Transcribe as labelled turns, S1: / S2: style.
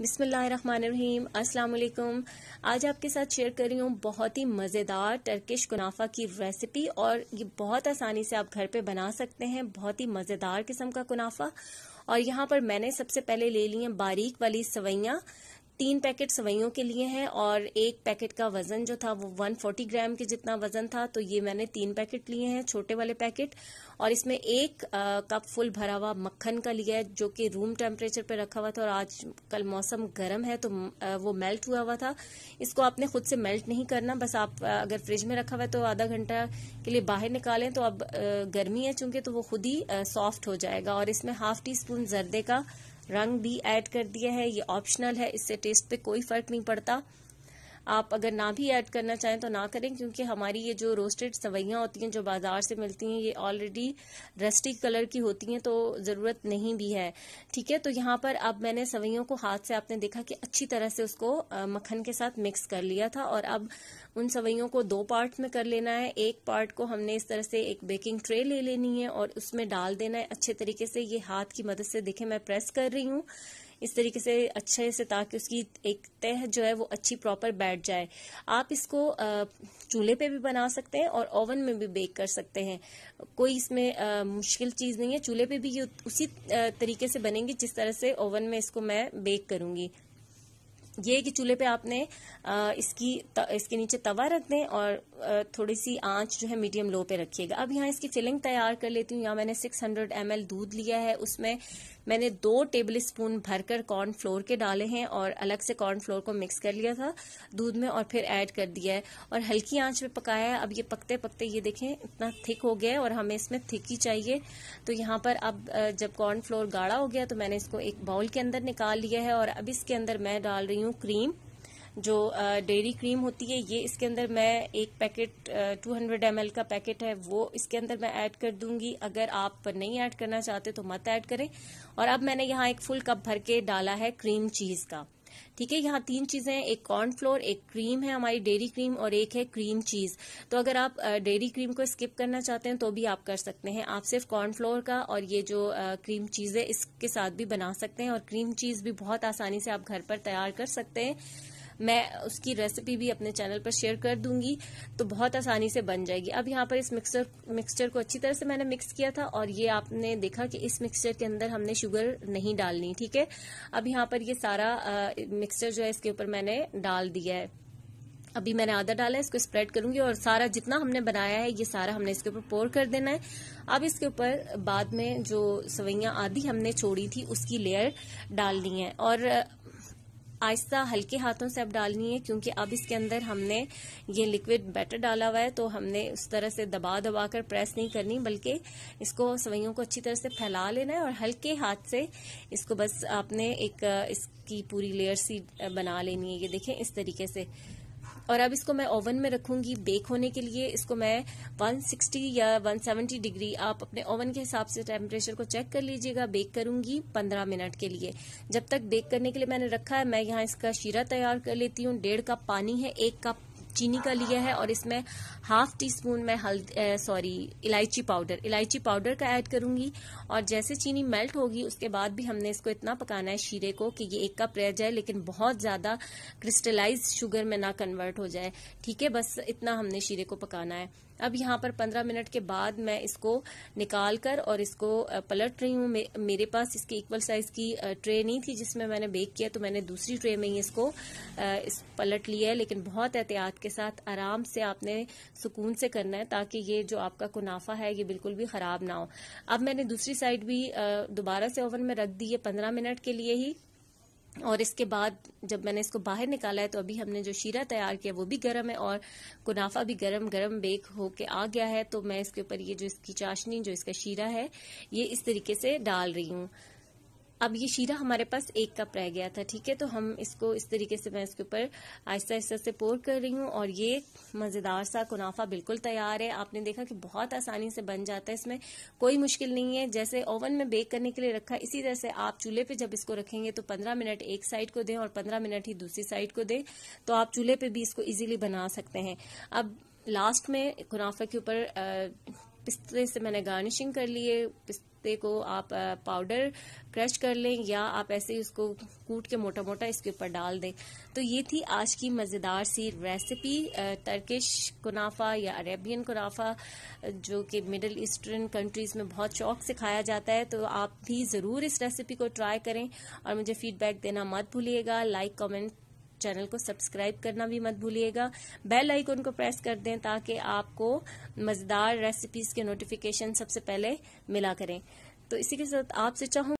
S1: बिसमीम अस्सलाम आज आपके साथ शेयर कर रही हूँ बहुत ही मज़ेदार टर्किश कुनाफा की रेसिपी और ये बहुत आसानी से आप घर पे बना सकते हैं बहुत ही मज़ेदार किस्म का कुनाफा और यहाँ पर मैंने सबसे पहले ले ली हैं बारीक वाली सवैयाँ तीन पैकेट सवैयों के लिए हैं और एक पैकेट का वजन जो था वो 140 ग्राम के जितना वजन था तो ये मैंने तीन पैकेट लिए हैं छोटे वाले पैकेट और इसमें एक आ, कप फुल भरा हुआ मक्खन का लिया है जो कि रूम टेम्परेचर पर रखा हुआ था और आज कल मौसम गर्म है तो आ, वो मेल्ट हुआ हुआ था इसको आपने खुद से मेल्ट नहीं करना बस आप आ, अगर फ्रिज में रखा हुआ है तो आधा घंटा के लिए बाहर निकालें तो अब गर्मी है चूंकि तो वो खुद ही सॉफ्ट हो जाएगा और इसमें हाफ टी स्पून जर्दे का रंग भी ऐड कर दिया है ये ऑप्शनल है इससे टेस्ट पे कोई फर्क नहीं पड़ता आप अगर ना भी ऐड करना चाहें तो ना करें क्योंकि हमारी ये जो रोस्टेड सवैयाँ होती हैं जो बाज़ार से मिलती हैं ये ऑलरेडी रस्टी कलर की होती हैं तो ज़रूरत नहीं भी है ठीक है तो यहाँ पर अब मैंने सवैयों को हाथ से आपने देखा कि अच्छी तरह से उसको मक्खन के साथ मिक्स कर लिया था और अब उन सवैयों को दो पार्ट में कर लेना है एक पार्ट को हमने इस तरह से एक बेकिंग ट्रे ले लेनी है और उसमें डाल देना है अच्छे तरीके से ये हाथ की मदद से देखें मैं प्रेस कर रही हूँ इस तरीके से अच्छे से ताकि उसकी एक तह जो है वो अच्छी प्रॉपर बैठ जाए आप इसको चूल्हे पे भी बना सकते हैं और ओवन में भी बेक कर सकते हैं कोई इसमें मुश्किल चीज़ नहीं है चूल्हे पे भी ये उसी तरीके से बनेंगी जिस तरह से ओवन में इसको मैं बेक करूंगी ये कि चूल्हे पे आपने इसकी त, इसके नीचे तवा रख दें और थोड़ी सी आंच जो है मीडियम लो पे रखिएगा अब यहाँ इसकी फिलिंग तैयार कर लेती हूँ यहाँ मैंने 600 ml दूध लिया है उसमें मैंने दो टेबल स्पून भरकर कॉर्न फ्लोर के डाले हैं और अलग से कॉर्न फ्लोर को मिक्स कर लिया था दूध में और फिर ऐड कर दिया है और हल्की आंच पे पकाया है अब ये पकते पकते ये देखें इतना थिक हो गया है और हमें इसमें थिक ही चाहिए तो यहाँ पर अब जब कॉर्न फ्लोर गाढ़ा हो गया तो मैंने इसको एक बाउल के अंदर निकाल लिया है और अब इसके अंदर मैं डाल रही हूँ क्रीम जो डेयरी क्रीम होती है ये इसके अंदर मैं एक पैकेट टू हंड्रेड का पैकेट है वो इसके अंदर मैं ऐड कर दूंगी अगर आप नहीं ऐड करना चाहते तो मत ऐड करें और अब मैंने यहाँ एक फुल कप भर के डाला है क्रीम चीज़ का ठीक है यहाँ तीन चीजें हैं एक कॉर्नफ्लोर एक क्रीम है हमारी डेयरी क्रीम और एक है क्रीम चीज तो अगर आप डेयरी क्रीम को स्किप करना चाहते हैं तो भी आप कर सकते हैं आप सिर्फ कॉर्नफ्लोर का और ये जो क्रीम चीज है इसके साथ भी बना सकते हैं और क्रीम चीज भी बहुत आसानी से आप घर पर तैयार कर सकते हैं मैं उसकी रेसिपी भी अपने चैनल पर शेयर कर दूंगी तो बहुत आसानी से बन जाएगी अब यहाँ पर इस मिक्सर मिक्सचर को अच्छी तरह से मैंने मिक्स किया था और ये आपने देखा कि इस मिक्सचर के अंदर हमने शुगर नहीं डालनी ठीक है अब यहाँ पर ये सारा मिक्सचर जो है इसके ऊपर मैंने डाल दिया है अभी मैंने आधा डाला है इसको स्प्रेड करूंगी और सारा जितना हमने बनाया है ये सारा हमने इसके ऊपर पोर कर देना है अब इसके ऊपर बाद में जो सवैया आधी हमने छोड़ी थी उसकी लेयर डालनी है और आहिस्ता हल्के हाथों से अब डालनी है क्योंकि अब इसके अंदर हमने ये लिक्विड बैटर डाला हुआ है तो हमने उस तरह से दबा दबा कर प्रेस नहीं करनी बल्कि इसको सवैयों को अच्छी तरह से फैला लेना है और हल्के हाथ से इसको बस आपने एक इसकी पूरी लेयर सी बना लेनी है ये देखें इस तरीके से और अब इसको मैं ओवन में रखूंगी बेक होने के लिए इसको मैं 160 या 170 डिग्री आप अपने ओवन के हिसाब से टेम्परेचर को चेक कर लीजिएगा बेक करूंगी 15 मिनट के लिए जब तक बेक करने के लिए मैंने रखा है मैं यहाँ इसका शीरा तैयार कर लेती हूँ डेढ़ कप पानी है एक कप चीनी का लिया है और इसमें हाफ टी स्पून मैं हल्दी सॉरी इलायची पाउडर इलायची पाउडर का ऐड करूंगी और जैसे चीनी मेल्ट होगी उसके बाद भी हमने इसको इतना पकाना है शीरे को कि ये एक कप रह जाए लेकिन बहुत ज़्यादा क्रिस्टलाइज शुगर में ना कन्वर्ट हो जाए ठीक है बस इतना हमने शीरे को पकाना है अब यहाँ पर पंद्रह मिनट के बाद मैं इसको निकाल कर और इसको पलट रही हूँ मे, मेरे पास इसकी इक्वल साइज की ट्रे नहीं थी जिसमें मैंने बेक किया तो मैंने दूसरी ट्रे में ही इसको इस पलट लिया है लेकिन बहुत एहतियात के साथ आराम से आपने सुकून से करना है ताकि ये जो आपका कुनाफा है ये बिल्कुल भी खराब ना हो अब मैंने दूसरी साइड भी दोबारा से ओवन में रख दी है पंद्रह मिनट के लिए ही और इसके बाद जब मैंने इसको बाहर निकाला है तो अभी हमने जो शीरा तैयार किया वो भी गर्म है और कुनाफा भी गर्म गर्म बेक होके आ गया है तो मैं इसके ऊपर ये जो इसकी चाशनी जो इसका शीरा है ये इस तरीके से डाल रही हूँ अब ये शीरा हमारे पास एक कप रह गया था ठीक है तो हम इसको इस तरीके से मैं इसके ऊपर आहिस्ता आहिस्ता से पोर कर रही हूँ और ये मज़ेदार सा कुनाफा बिल्कुल तैयार है आपने देखा कि बहुत आसानी से बन जाता है इसमें कोई मुश्किल नहीं है जैसे ओवन में बेक करने के लिए रखा इसी तरह से आप चूल्हे पर जब इसको रखेंगे तो पंद्रह मिनट एक साइड को दें और पंद्रह मिनट ही दूसरी साइड को दें तो आप चूल्हे पर भी इसको ईजिली बना सकते हैं अब लास्ट में मुनाफे के ऊपर पिस्ते से मैंने गार्निशिंग कर ली है पिस्ते को आप पाउडर क्रश कर लें या आप ऐसे ही उसको कूट के मोटा मोटा इसके ऊपर डाल दें तो ये थी आज की मज़ेदार सी रेसिपी टर्किश कुनाफा या अरेबियन कुनाफा जो कि मिडल ईस्टर्न कंट्रीज़ में बहुत शौक से खाया जाता है तो आप भी ज़रूर इस रेसिपी को ट्राई करें और मुझे फीडबैक देना मत भूलिएगा लाइक कमेंट चैनल को सब्सक्राइब करना भी मत भूलिएगा बेल आइकन को प्रेस कर दें ताकि आपको मज़ेदार रेसिपीज़ के नोटिफिकेशन सबसे पहले मिला करें तो इसी के साथ आपसे चाहूँ